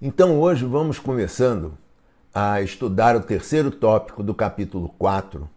Então hoje vamos começando a estudar o terceiro tópico do capítulo 4,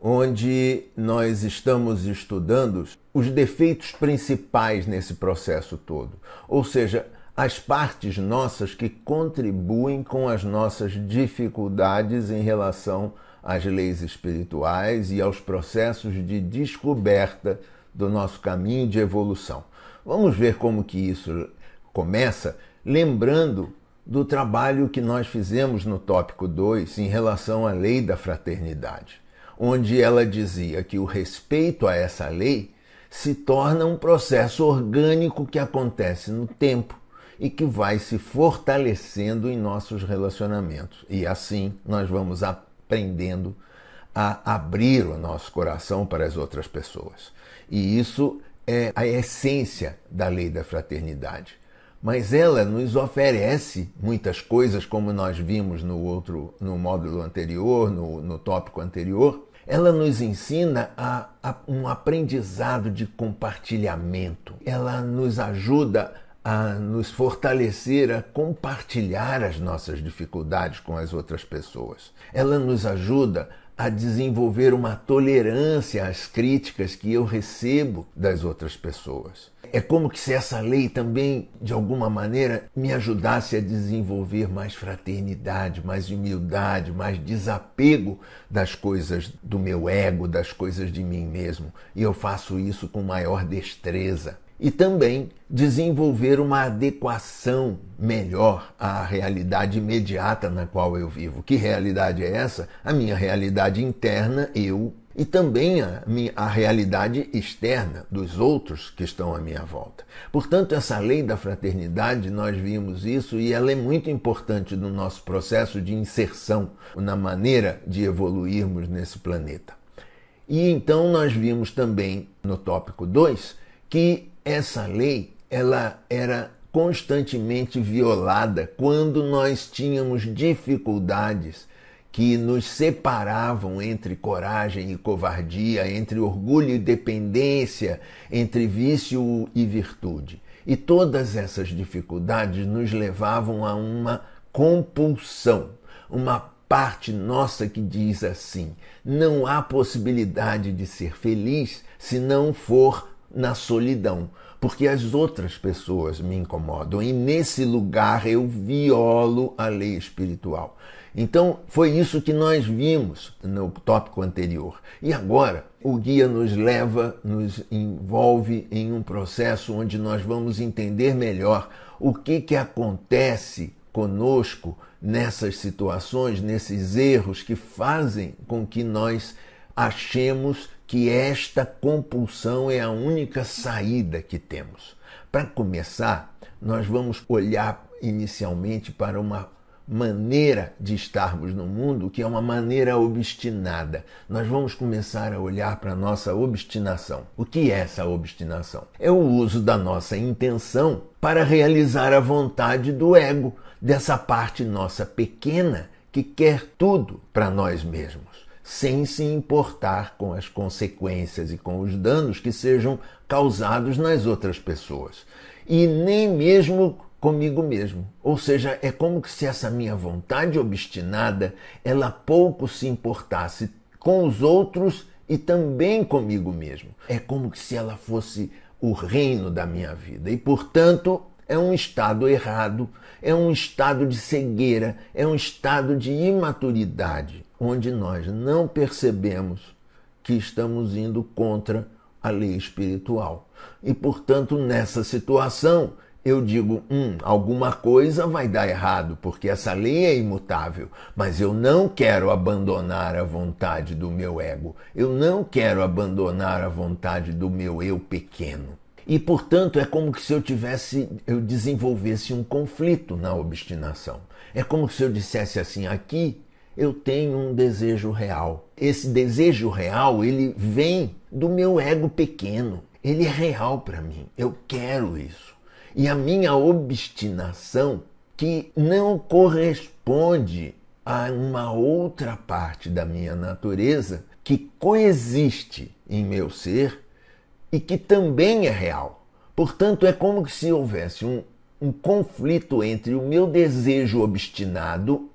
onde nós estamos estudando os defeitos principais nesse processo todo, ou seja, as partes nossas que contribuem com as nossas dificuldades em relação às leis espirituais e aos processos de descoberta do nosso caminho de evolução. Vamos ver como que isso começa lembrando do trabalho que nós fizemos no tópico 2 em relação à lei da fraternidade, onde ela dizia que o respeito a essa lei se torna um processo orgânico que acontece no tempo e que vai se fortalecendo em nossos relacionamentos. E assim nós vamos aprendendo a abrir o nosso coração para as outras pessoas. E isso é a essência da lei da fraternidade mas ela nos oferece muitas coisas, como nós vimos no outro, no módulo anterior, no, no tópico anterior. Ela nos ensina a, a um aprendizado de compartilhamento. Ela nos ajuda a nos fortalecer a compartilhar as nossas dificuldades com as outras pessoas. Ela nos ajuda a desenvolver uma tolerância às críticas que eu recebo das outras pessoas. É como se essa lei também, de alguma maneira, me ajudasse a desenvolver mais fraternidade, mais humildade, mais desapego das coisas do meu ego, das coisas de mim mesmo. E eu faço isso com maior destreza. E também desenvolver uma adequação melhor à realidade imediata na qual eu vivo. Que realidade é essa? A minha realidade interna, eu, e também a, minha, a realidade externa dos outros que estão à minha volta. Portanto, essa lei da fraternidade, nós vimos isso e ela é muito importante no nosso processo de inserção, na maneira de evoluirmos nesse planeta. E então nós vimos também no tópico 2 que essa lei ela era constantemente violada quando nós tínhamos dificuldades que nos separavam entre coragem e covardia, entre orgulho e dependência, entre vício e virtude. E todas essas dificuldades nos levavam a uma compulsão, uma parte nossa que diz assim: não há possibilidade de ser feliz se não for na solidão, porque as outras pessoas me incomodam e nesse lugar eu violo a lei espiritual. Então, foi isso que nós vimos no tópico anterior. E agora, o guia nos leva, nos envolve em um processo onde nós vamos entender melhor o que, que acontece conosco nessas situações, nesses erros que fazem com que nós achemos que esta compulsão é a única saída que temos. Para começar, nós vamos olhar inicialmente para uma maneira de estarmos no mundo que é uma maneira obstinada. Nós vamos começar a olhar para a nossa obstinação. O que é essa obstinação? É o uso da nossa intenção para realizar a vontade do ego, dessa parte nossa pequena que quer tudo para nós mesmos, sem se importar com as consequências e com os danos que sejam causados nas outras pessoas. E nem mesmo comigo mesmo. Ou seja, é como se essa minha vontade obstinada, ela pouco se importasse com os outros e também comigo mesmo. É como se ela fosse o reino da minha vida. E, portanto, é um estado errado, é um estado de cegueira, é um estado de imaturidade, onde nós não percebemos que estamos indo contra a lei espiritual. E, portanto, nessa situação, eu digo, hum, alguma coisa vai dar errado, porque essa lei é imutável, mas eu não quero abandonar a vontade do meu ego, eu não quero abandonar a vontade do meu eu pequeno. E, portanto, é como se eu tivesse, eu desenvolvesse um conflito na obstinação. É como se eu dissesse assim, aqui eu tenho um desejo real. Esse desejo real, ele vem do meu ego pequeno. Ele é real para mim. Eu quero isso e a minha obstinação que não corresponde a uma outra parte da minha natureza que coexiste em meu ser e que também é real. Portanto, é como se houvesse um, um conflito entre o meu desejo obstinado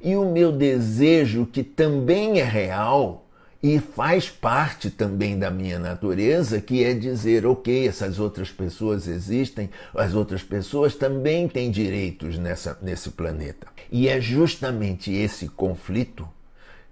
e o meu desejo que também é real e faz parte também da minha natureza, que é dizer, ok, essas outras pessoas existem, as outras pessoas também têm direitos nessa, nesse planeta. E é justamente esse conflito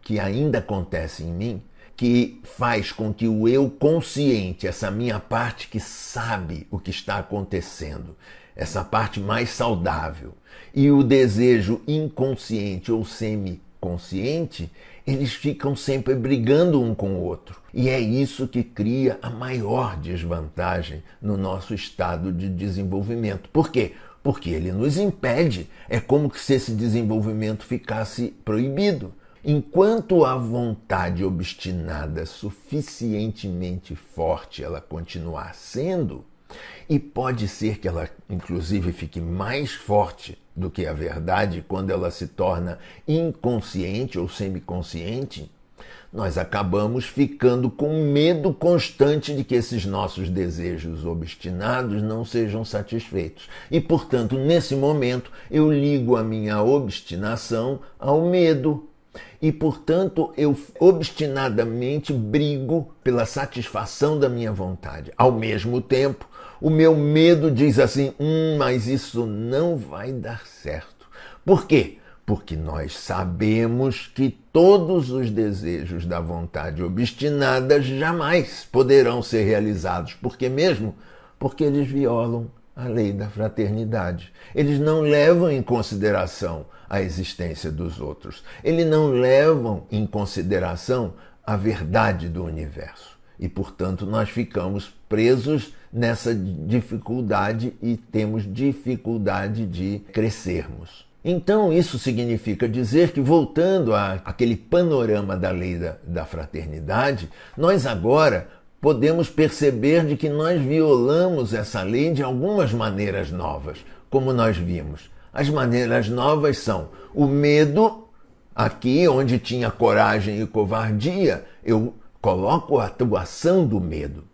que ainda acontece em mim que faz com que o eu consciente, essa minha parte que sabe o que está acontecendo, essa parte mais saudável, e o desejo inconsciente ou semi consciente eles ficam sempre brigando um com o outro. E é isso que cria a maior desvantagem no nosso estado de desenvolvimento. Por quê? Porque ele nos impede. É como se esse desenvolvimento ficasse proibido. Enquanto a vontade obstinada é suficientemente forte ela continuar sendo, e pode ser que ela inclusive fique mais forte do que a verdade quando ela se torna inconsciente ou semiconsciente, nós acabamos ficando com medo constante de que esses nossos desejos obstinados não sejam satisfeitos. E, portanto, nesse momento, eu ligo a minha obstinação ao medo. E, portanto, eu obstinadamente brigo pela satisfação da minha vontade. Ao mesmo tempo, o meu medo diz assim: hum, mas isso não vai dar certo. Por quê? Porque nós sabemos que todos os desejos da vontade obstinada jamais poderão ser realizados. Por que mesmo? Porque eles violam a lei da fraternidade. Eles não levam em consideração a existência dos outros. Eles não levam em consideração a verdade do universo. E, portanto, nós ficamos presos nessa dificuldade e temos dificuldade de crescermos. Então, isso significa dizer que, voltando àquele panorama da lei da, da fraternidade, nós agora podemos perceber de que nós violamos essa lei de algumas maneiras novas, como nós vimos. As maneiras novas são o medo, aqui onde tinha coragem e covardia, eu coloco a atuação do medo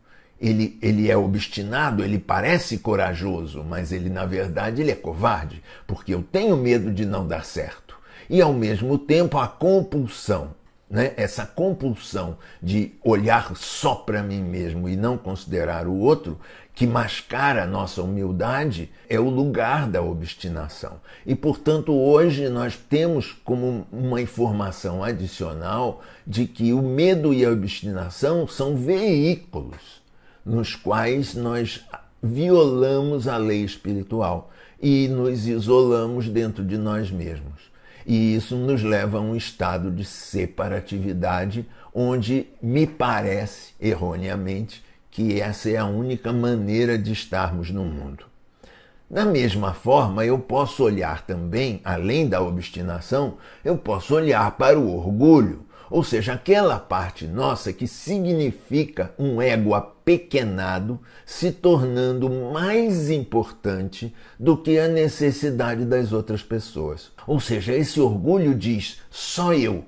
ele, ele é obstinado, ele parece corajoso, mas ele na verdade ele é covarde, porque eu tenho medo de não dar certo. E ao mesmo tempo a compulsão, né? essa compulsão de olhar só para mim mesmo e não considerar o outro, que mascara a nossa humildade, é o lugar da obstinação. E portanto hoje nós temos como uma informação adicional de que o medo e a obstinação são veículos nos quais nós violamos a lei espiritual e nos isolamos dentro de nós mesmos. E isso nos leva a um estado de separatividade, onde me parece, erroneamente, que essa é a única maneira de estarmos no mundo. Da mesma forma, eu posso olhar também, além da obstinação, eu posso olhar para o orgulho, ou seja, aquela parte nossa que significa um ego apequenado se tornando mais importante do que a necessidade das outras pessoas. Ou seja, esse orgulho diz: só eu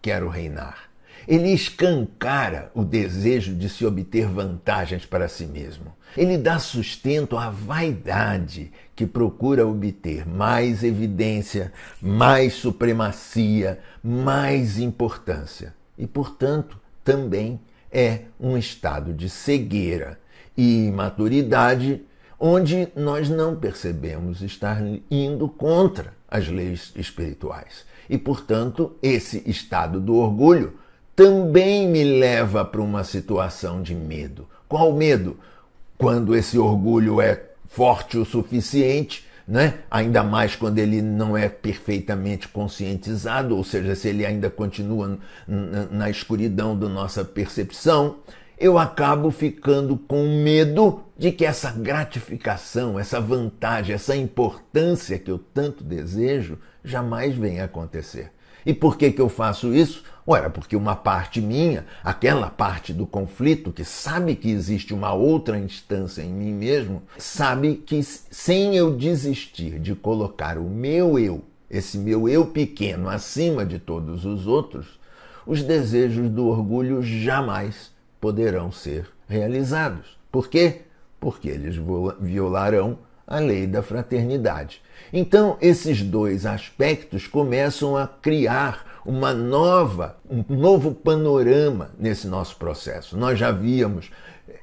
quero reinar. Ele escancara o desejo de se obter vantagens para si mesmo. Ele dá sustento à vaidade que procura obter mais evidência, mais supremacia, mais importância. E, portanto, também é um estado de cegueira e imaturidade onde nós não percebemos estar indo contra as leis espirituais. E, portanto, esse estado do orgulho também me leva para uma situação de medo. Qual medo? quando esse orgulho é forte o suficiente, né? ainda mais quando ele não é perfeitamente conscientizado, ou seja, se ele ainda continua na escuridão da nossa percepção, eu acabo ficando com medo de que essa gratificação, essa vantagem, essa importância que eu tanto desejo jamais venha acontecer. E por que, que eu faço isso? Ora, porque uma parte minha, aquela parte do conflito que sabe que existe uma outra instância em mim mesmo, sabe que sem eu desistir de colocar o meu eu, esse meu eu pequeno, acima de todos os outros, os desejos do orgulho jamais poderão ser realizados. Por quê? Porque eles violarão a lei da fraternidade. Então, esses dois aspectos começam a criar uma nova, um novo panorama nesse nosso processo. Nós já víamos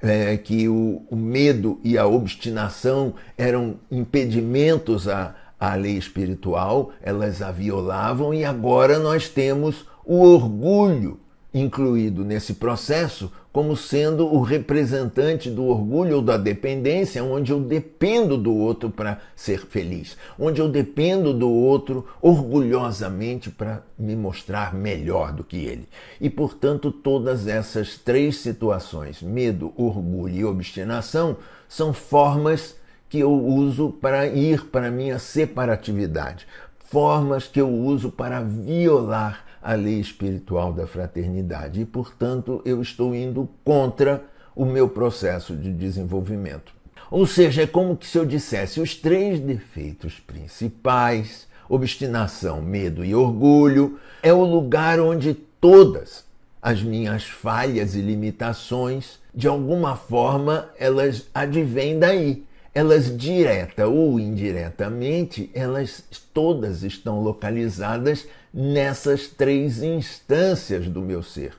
é, que o, o, medo e a obstinação eram impedimentos à, à lei espiritual, elas a violavam, e agora nós temos o orgulho incluído nesse processo como sendo o representante do orgulho ou da dependência, onde eu dependo do outro para ser feliz, onde eu dependo do outro orgulhosamente para me mostrar melhor do que ele. E, portanto, todas essas três situações, medo, orgulho e obstinação, são formas que eu uso para ir para minha separatividade, formas que eu uso para violar a lei espiritual da fraternidade e, portanto, eu estou indo contra o meu processo de desenvolvimento. Ou seja, é como se eu dissesse os três defeitos principais, obstinação, medo e orgulho, é o lugar onde todas as minhas falhas e limitações, de alguma forma, elas advêm daí. Elas direta ou indiretamente, elas todas estão localizadas nessas três instâncias do meu ser.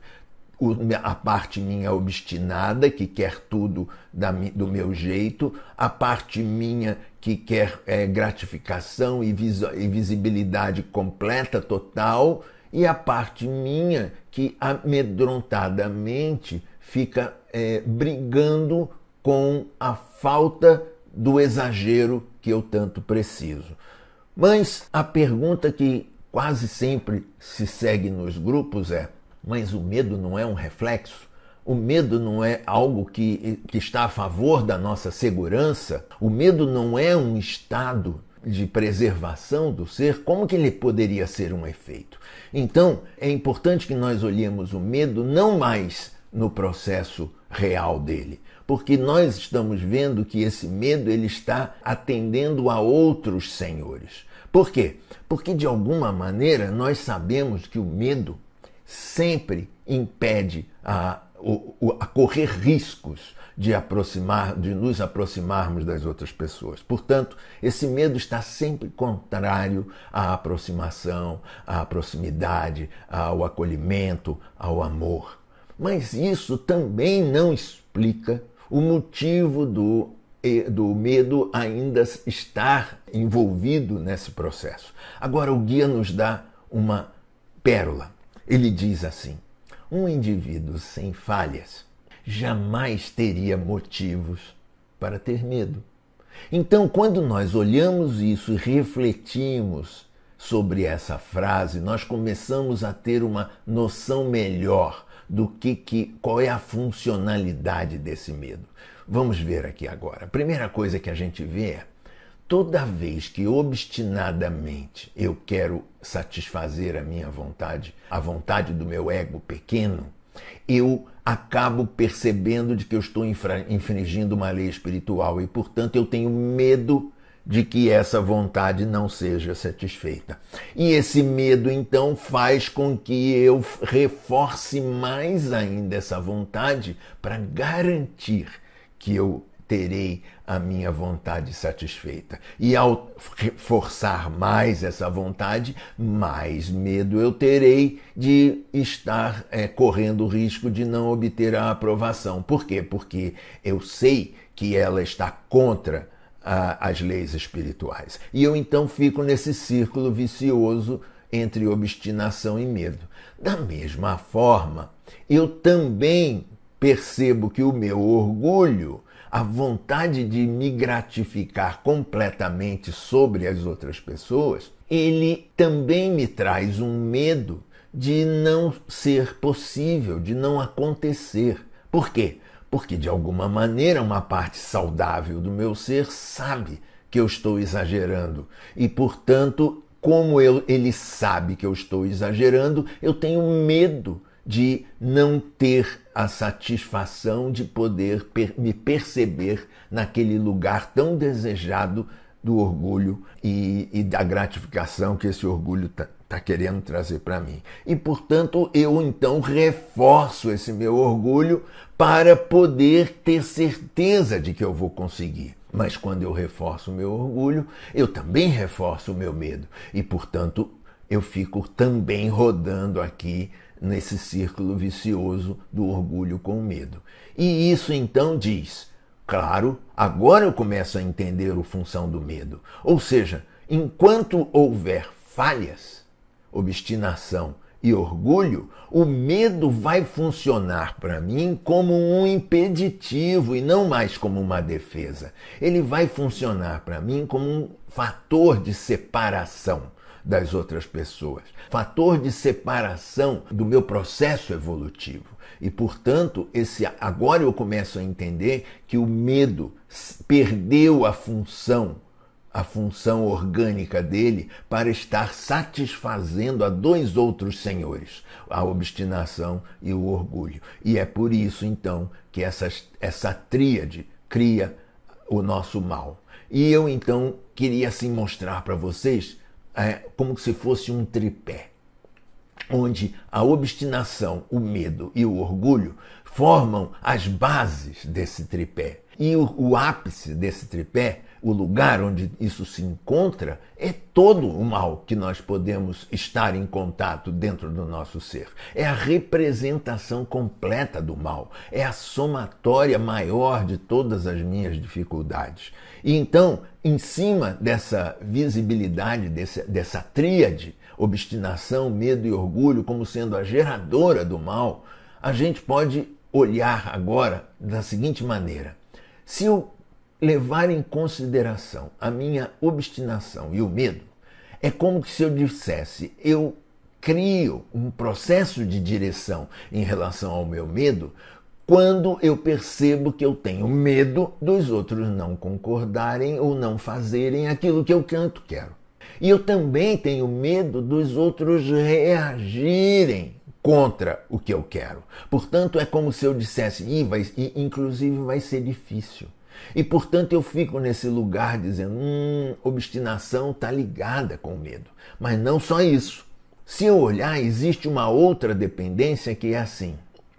a parte minha obstinada, que quer tudo do meu jeito, a parte minha que quer é, gratificação e, visibilidade completa, total, e a parte minha que amedrontadamente fica é, brigando com a falta do exagero que eu tanto preciso. Mas a pergunta que quase sempre se segue nos grupos é: mas o medo não é um reflexo? O medo não é algo que, que está a favor da nossa segurança? O medo não é um estado de preservação do ser, como que ele poderia ser um efeito? Então, é importante que nós olhemos o medo não mais no processo real dele, porque nós estamos vendo que esse medo ele está atendendo a outros senhores. Por quê? Porque de alguma maneira nós sabemos que o medo sempre impede a, a correr riscos de, aproximar, de nos aproximarmos das outras pessoas. Portanto, esse medo está sempre contrário à aproximação, à proximidade, ao acolhimento, ao amor. Mas isso também não explica o motivo do do medo ainda estar envolvido nesse processo. Agora, o guia nos dá uma pérola. Ele diz assim: um indivíduo sem falhas jamais teria motivos para ter medo. Então, quando nós olhamos isso e refletimos sobre essa frase, nós começamos a ter uma noção melhor do que, que qual é a funcionalidade desse medo. Vamos ver aqui agora. A primeira coisa que a gente vê é toda vez que obstinadamente eu quero satisfazer a minha vontade, a vontade do meu ego pequeno, eu acabo percebendo de que eu estou infringindo uma lei espiritual e, portanto, eu tenho medo de que essa vontade não seja satisfeita. E esse medo então faz com que eu reforce mais ainda essa vontade para garantir que eu terei a minha vontade satisfeita. E ao forçar mais essa vontade, mais medo eu terei de estar é, correndo o risco de não obter a aprovação. Por quê? Porque eu sei que ela está contra a, as leis espirituais. E eu então fico nesse círculo vicioso entre obstinação e medo. Da mesma forma, eu também percebo que o meu orgulho, a vontade de me gratificar completamente sobre as outras pessoas, ele também me traz um medo de não ser possível, de não acontecer. Por quê? Porque de alguma maneira uma parte saudável do meu ser sabe que eu estou exagerando e, portanto, como eu, ele sabe que eu estou exagerando, eu tenho medo de não ter a satisfação de poder me perceber naquele lugar tão desejado do orgulho e, e da gratificação que esse orgulho está tá querendo trazer para mim. E portanto eu então reforço esse meu orgulho para poder ter certeza de que eu vou conseguir. Mas quando eu reforço o meu orgulho, eu também reforço o meu medo. E portanto eu fico também rodando aqui nesse círculo vicioso do orgulho com o medo. E isso então diz: claro, agora eu começo a entender a função do medo. Ou seja, enquanto houver falhas, obstinação e orgulho, o medo vai funcionar para mim como um impeditivo e não mais como uma defesa. Ele vai funcionar para mim como um fator de separação das outras pessoas, fator de separação do meu processo evolutivo. E, portanto, esse agora eu começo a entender que o medo perdeu a função a função orgânica dele para estar satisfazendo a dois outros senhores, a obstinação e o orgulho. E é por isso, então, que essa, essa tríade cria o nosso mal. E eu, então, queria assim mostrar para vocês é, como se fosse um tripé, onde a obstinação, o medo e o orgulho formam as bases desse tripé. E o, o, ápice desse tripé, o lugar onde isso se encontra, é todo o mal que nós podemos estar em contato dentro do nosso ser. É a representação completa do mal, é a somatória maior de todas as minhas dificuldades. E então, em cima dessa visibilidade, dessa, dessa tríade, obstinação, medo e orgulho, como sendo a geradora do mal, a gente pode olhar agora da seguinte maneira se eu levar em consideração a minha obstinação e o medo, é como se eu dissesse: eu crio um processo de direção em relação ao meu medo quando eu percebo que eu tenho medo dos outros não concordarem ou não fazerem aquilo que eu tanto quero. E eu também tenho medo dos outros reagirem contra o que eu quero. Portanto, é como se eu dissesse, e, vai, e inclusive vai ser difícil. E portanto eu fico nesse lugar dizendo, hum, obstinação está ligada com medo. Mas não só isso. Se eu olhar, existe uma outra dependência que é assim.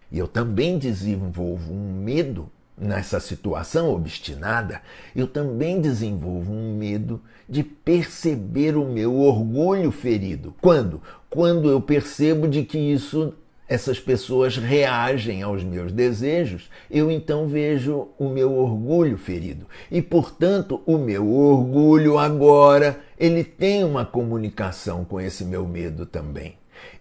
E eu também desenvolvo um medo Nessa situação obstinada, eu também desenvolvo um medo de perceber o meu orgulho ferido. Quando? Quando eu percebo de que isso essas pessoas reagem aos meus desejos, eu então vejo o meu orgulho ferido. E, portanto, o meu orgulho agora, ele tem uma comunicação com esse meu medo também.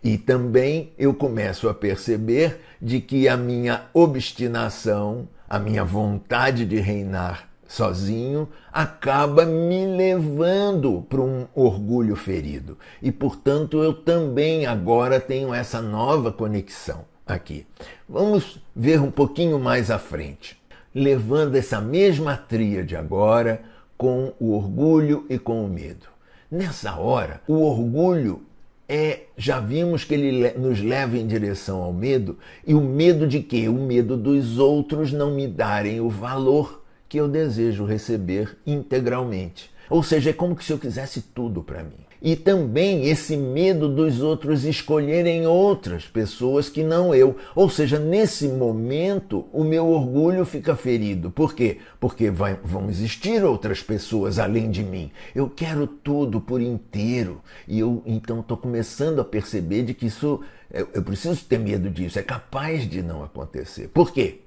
E também eu começo a perceber de que a minha obstinação, a minha vontade de reinar sozinho acaba me levando para um orgulho ferido. E portanto eu também agora tenho essa nova conexão aqui. Vamos ver um pouquinho mais à frente, levando essa mesma tríade agora com o orgulho e com o medo. Nessa hora, o orgulho é, já vimos que ele nos leva em direção ao medo, e o medo de quê? O medo dos outros não me darem o valor que eu desejo receber integralmente. Ou seja, é como se eu quisesse tudo para mim. E também esse medo dos outros escolherem outras pessoas que não eu. Ou seja, nesse momento o meu orgulho fica ferido. Por quê? Porque vai, vão existir outras pessoas além de mim. Eu quero tudo por inteiro. E eu então estou começando a perceber de que isso. Eu, eu preciso ter medo disso. É capaz de não acontecer. Por quê?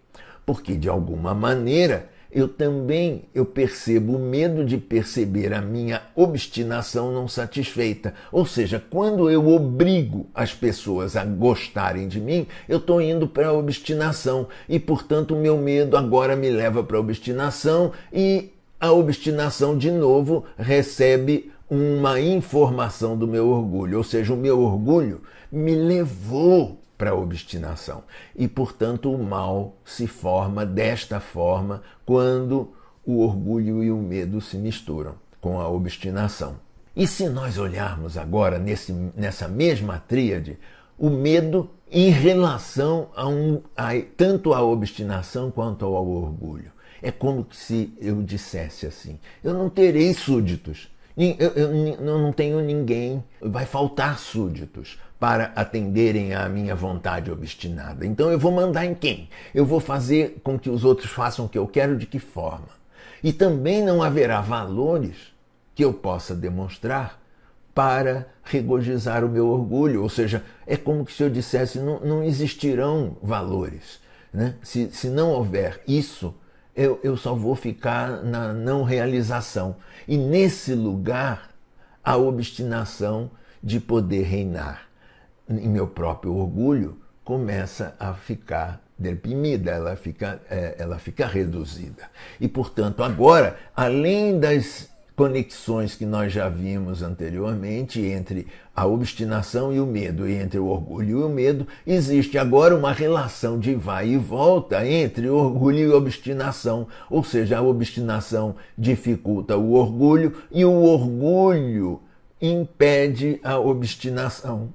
Porque de alguma maneira eu também eu percebo o medo de perceber a minha obstinação não satisfeita. Ou seja, quando eu obrigo as pessoas a gostarem de mim, eu estou indo para a obstinação e, portanto, o meu medo agora me leva para a obstinação e a obstinação de novo recebe uma informação do meu orgulho, ou seja, o meu orgulho me levou para a obstinação. E, portanto, o mal se forma desta forma quando o orgulho e o medo se misturam com a obstinação. E se nós olharmos agora nesse, nessa mesma tríade, o medo em relação a, um, a tanto à obstinação quanto ao orgulho. É como se eu dissesse assim: eu não terei súditos, eu, eu, eu não tenho ninguém, vai faltar súditos para atenderem à minha vontade obstinada. Então eu vou mandar em quem? Eu vou fazer com que os outros façam o que eu quero, de que forma? E também não haverá valores que eu possa demonstrar para regozijar o meu orgulho. Ou seja, é como se eu dissesse: não, não existirão valores. Né? Se, se não houver isso, eu, eu só vou ficar na não realização. E nesse lugar, a obstinação de poder reinar em meu próprio orgulho, começa a ficar deprimida, ela fica, é, ela fica reduzida. E, portanto, agora, além das conexões que nós já vimos anteriormente entre a obstinação e o medo, e entre o orgulho e o medo, existe agora uma relação de vai e volta entre orgulho e obstinação, ou seja, a obstinação dificulta o orgulho e o orgulho impede a obstinação.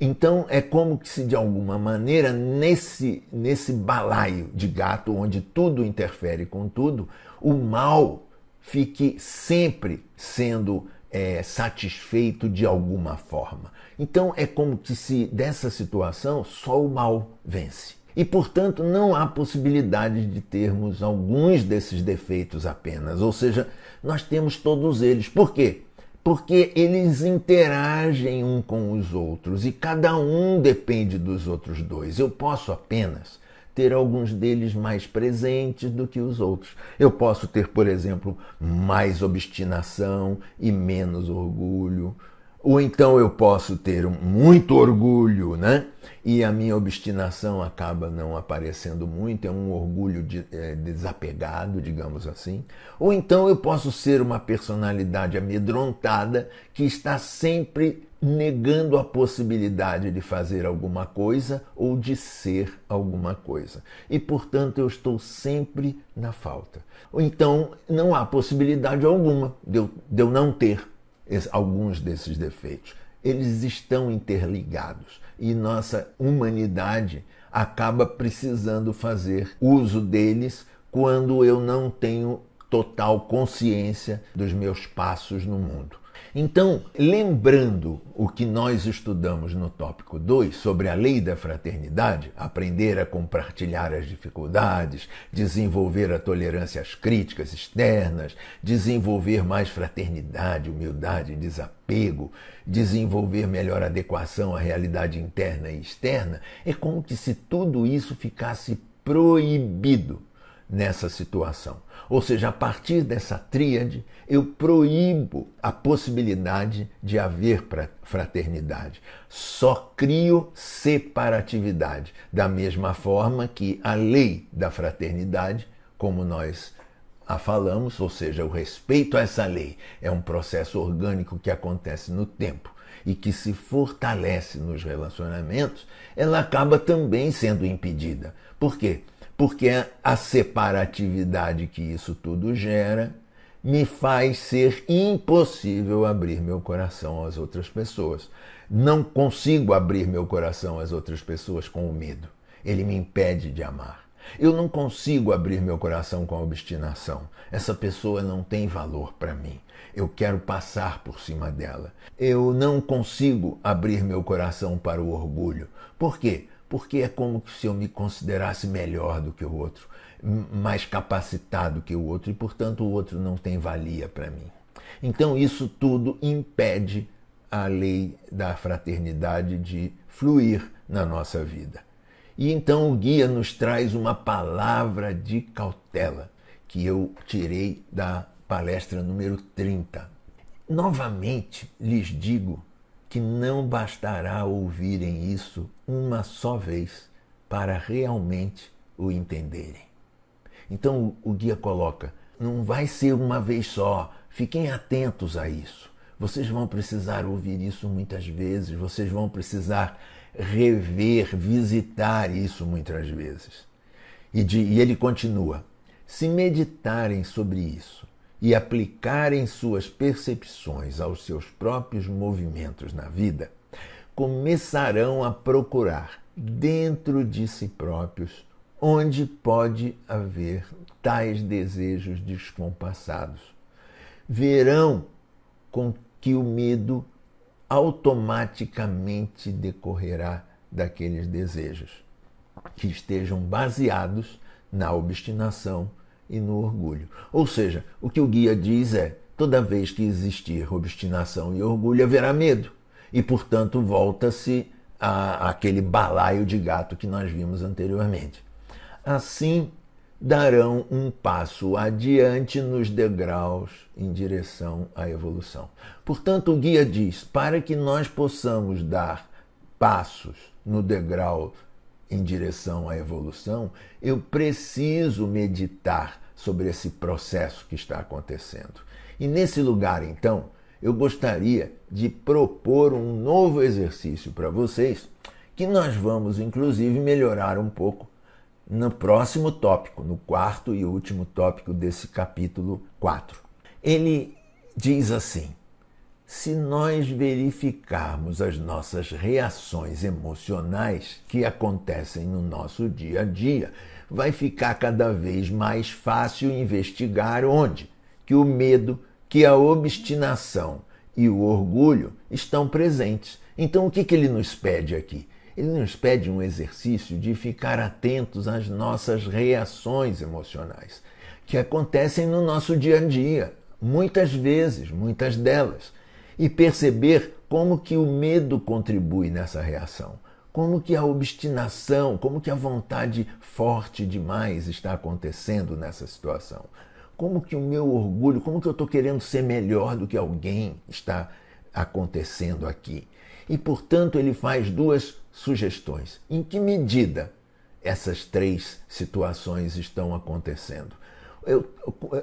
Então é como se de alguma maneira nesse nesse balaio de gato onde tudo interfere com tudo, o mal fique sempre sendo é, satisfeito de alguma forma. Então é como que se dessa situação só o mal vence. E portanto não há possibilidade de termos alguns desses defeitos apenas, ou seja, nós temos todos eles. Por quê? porque eles interagem um com os outros e cada um depende dos outros dois. Eu posso apenas ter alguns deles mais presentes do que os outros. Eu posso ter, por exemplo, mais obstinação e menos orgulho. Ou então eu posso ter muito orgulho, né? E a minha obstinação acaba não aparecendo muito, é um orgulho de, é, desapegado, digamos assim. Ou então eu posso ser uma personalidade amedrontada que está sempre negando a possibilidade de fazer alguma coisa ou de ser alguma coisa. E, portanto, eu estou sempre na falta. Ou Então, não há possibilidade alguma de eu, de eu não ter alguns desses defeitos. Eles estão interligados e nossa humanidade acaba precisando fazer uso deles quando eu não tenho total consciência dos meus passos no mundo. Então, lembrando o que nós estudamos no tópico 2 sobre a lei da fraternidade, aprender a compartilhar as dificuldades, desenvolver a tolerância às críticas externas, desenvolver mais fraternidade, humildade, desapego, desenvolver melhor adequação à realidade interna e externa, é como que se tudo isso ficasse proibido nessa situação. Ou seja, a partir dessa tríade, eu proíbo a possibilidade de haver fraternidade. Só crio separatividade, da mesma forma que a lei da fraternidade, como nós a falamos, ou seja, o respeito a essa lei é um processo orgânico que acontece no tempo e que se fortalece nos relacionamentos, ela acaba também sendo impedida. Por quê? porque a separatividade que isso tudo gera me faz ser impossível abrir meu coração às outras pessoas. Não consigo abrir meu coração às outras pessoas com o medo. Ele me impede de amar. Eu não consigo abrir meu coração com a obstinação. Essa pessoa não tem valor para mim. Eu quero passar por cima dela. Eu não consigo abrir meu coração para o orgulho. Por quê? porque é como se eu me considerasse melhor do que o outro, mais capacitado que o outro, e portanto o outro não tem valia para mim. Então isso tudo impede a lei da fraternidade de fluir na nossa vida. E então o guia nos traz uma palavra de cautela que eu tirei da palestra número 30. Novamente lhes digo que não bastará ouvirem isso uma só vez para realmente o entenderem. Então o guia coloca: não vai ser uma vez só, fiquem atentos a isso. Vocês vão precisar ouvir isso muitas vezes, vocês vão precisar rever, visitar isso muitas vezes. E, de, e ele continua: se meditarem sobre isso e aplicarem suas percepções aos seus próprios movimentos na vida, começarão a procurar dentro de si próprios onde pode haver tais desejos descompassados. Verão com que o medo automaticamente decorrerá daqueles desejos, que estejam baseados na obstinação, e no orgulho. Ou seja, o que o guia diz é: toda vez que existir obstinação e orgulho, haverá medo. E, portanto, volta-se àquele balaio de gato que nós vimos anteriormente. Assim, darão um passo adiante nos degraus em direção à evolução. Portanto, o guia diz: para que nós possamos dar passos no degrau em direção à evolução, eu preciso meditar sobre esse processo que está acontecendo. E nesse lugar, então, eu gostaria de propor um novo exercício para vocês, que nós vamos inclusive melhorar um pouco no próximo tópico, no quarto e último tópico desse capítulo 4. Ele diz assim: se nós verificarmos as nossas reações emocionais que acontecem no nosso dia a dia, vai ficar cada vez mais fácil investigar onde que o medo, que a obstinação e o orgulho estão presentes. Então, o que, que ele nos pede aqui? Ele nos pede um exercício de ficar atentos às nossas reações emocionais, que acontecem no nosso dia a dia, muitas vezes, muitas delas, e perceber como que o medo contribui nessa reação como que a obstinação, como que a vontade forte demais está acontecendo nessa situação? Como que o meu orgulho, como que eu estou querendo ser melhor do que alguém está acontecendo aqui? E, portanto, ele faz duas sugestões. Em que medida essas três situações estão acontecendo? Eu,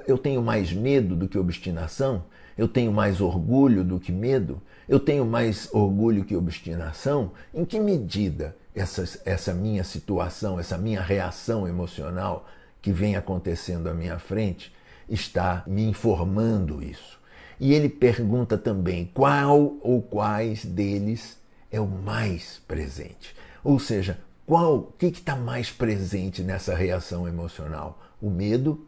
eu tenho mais medo do que obstinação? Eu tenho mais orgulho do que medo? Eu tenho mais orgulho que obstinação? Em que medida essa, essa minha situação, essa minha reação emocional que vem acontecendo à minha frente está me informando isso? E ele pergunta também qual ou quais deles é o mais presente. Ou seja, qual, o que está mais presente nessa reação emocional? O medo,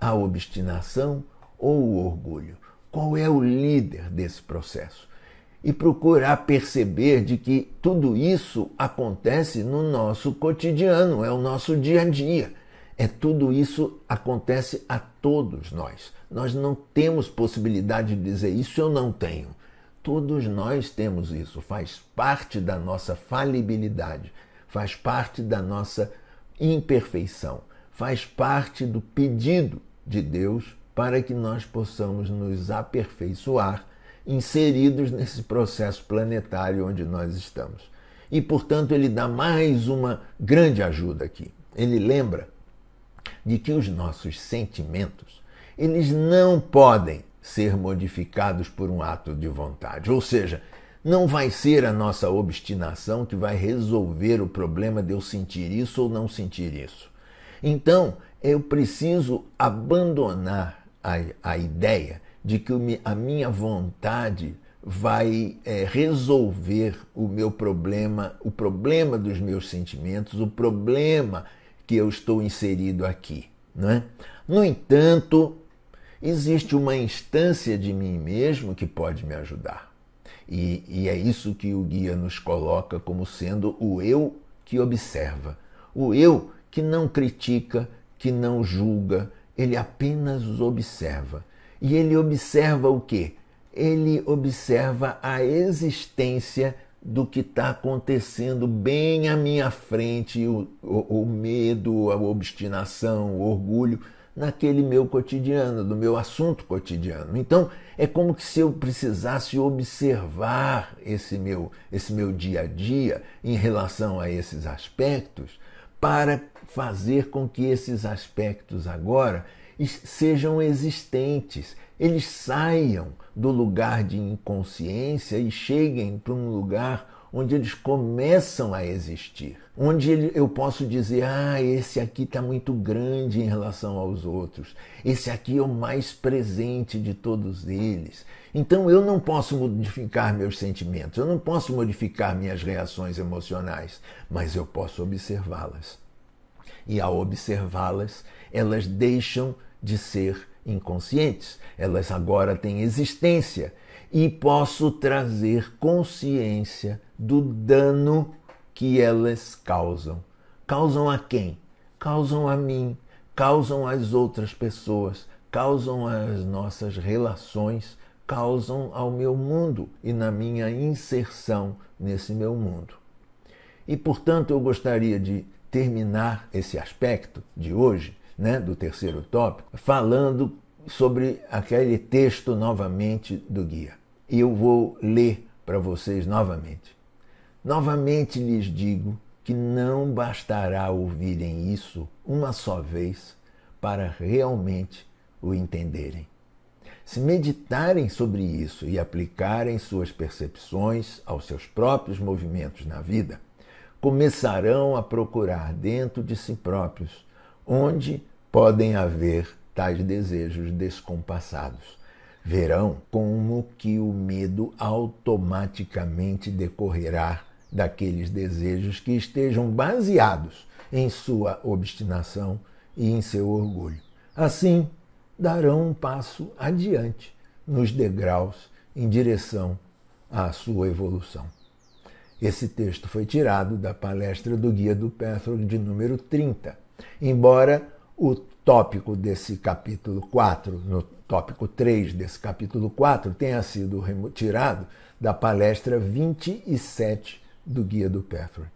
a obstinação ou o orgulho? Qual é o líder desse processo? e procurar perceber de que tudo isso acontece no nosso cotidiano, é o nosso dia a dia. É tudo isso acontece a todos nós. Nós não temos possibilidade de dizer isso eu não tenho. Todos nós temos isso, faz parte da nossa falibilidade, faz parte da nossa imperfeição, faz parte do pedido de Deus para que nós possamos nos aperfeiçoar inseridos nesse processo planetário onde nós estamos. E, portanto, ele dá mais uma grande ajuda aqui. Ele lembra de que os nossos sentimentos, eles não podem ser modificados por um ato de vontade. Ou seja, não vai ser a nossa obstinação que vai resolver o problema de eu sentir isso ou não sentir isso. Então, eu preciso abandonar a, a ideia de que a minha vontade vai é, resolver o meu problema, o problema dos meus sentimentos, o problema que eu estou inserido aqui. Né? No entanto, existe uma instância de mim mesmo que pode me ajudar. E, e é isso que o guia nos coloca como sendo o eu que observa, o eu que não critica, que não julga, ele apenas observa e ele observa o quê? Ele observa a existência do que está acontecendo bem à minha frente, o, o, o, medo, a obstinação, o orgulho, naquele meu cotidiano, do meu assunto cotidiano. Então, é como se eu precisasse observar esse meu, esse meu dia a dia em relação a esses aspectos, para fazer com que esses aspectos agora sejam existentes, eles saiam do lugar de inconsciência e cheguem para um lugar onde eles começam a existir, onde eu posso dizer, ah, esse aqui está muito grande em relação aos outros, esse aqui é o mais presente de todos eles. Então eu não posso modificar meus sentimentos, eu não posso modificar minhas reações emocionais, mas eu posso observá-las. E ao observá-las, elas deixam de ser inconscientes. Elas agora têm existência e posso trazer consciência do dano que elas causam. Causam a quem? Causam a mim, causam às outras pessoas, causam às nossas relações, causam ao meu mundo e na minha inserção nesse meu mundo. E portanto, eu gostaria de terminar esse aspecto de hoje né, do terceiro tópico, falando sobre aquele texto novamente do guia. E eu vou ler para vocês novamente. Novamente lhes digo que não bastará ouvirem isso uma só vez para realmente o entenderem. Se meditarem sobre isso e aplicarem suas percepções aos seus próprios movimentos na vida, começarão a procurar dentro de si próprios onde podem haver tais desejos descompassados. Verão como que o medo automaticamente decorrerá daqueles desejos que estejam baseados em sua obstinação e em seu orgulho. Assim, darão um passo adiante nos degraus em direção à sua evolução. Esse texto foi tirado da palestra do Guia do Pathway de número 30, embora o tópico desse capítulo 4, no tópico 3 desse capítulo 4, tenha sido retirado da palestra 27 do Guia do petro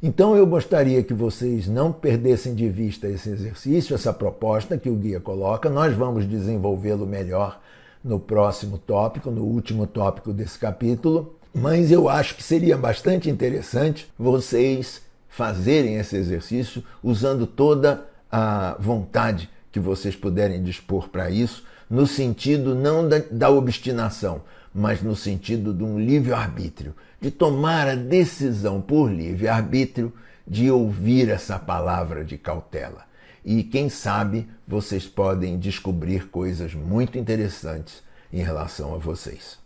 Então eu gostaria que vocês não perdessem de vista esse exercício, essa proposta que o guia coloca. Nós vamos desenvolvê-lo melhor no próximo tópico, no último tópico desse capítulo, mas eu acho que seria bastante interessante vocês fazerem esse exercício usando toda a vontade que vocês puderem dispor para isso, no sentido não da, da obstinação, mas no sentido de um livre-arbítrio, de tomar a decisão por livre-arbítrio de ouvir essa palavra de cautela. E quem sabe vocês podem descobrir coisas muito interessantes em relação a vocês.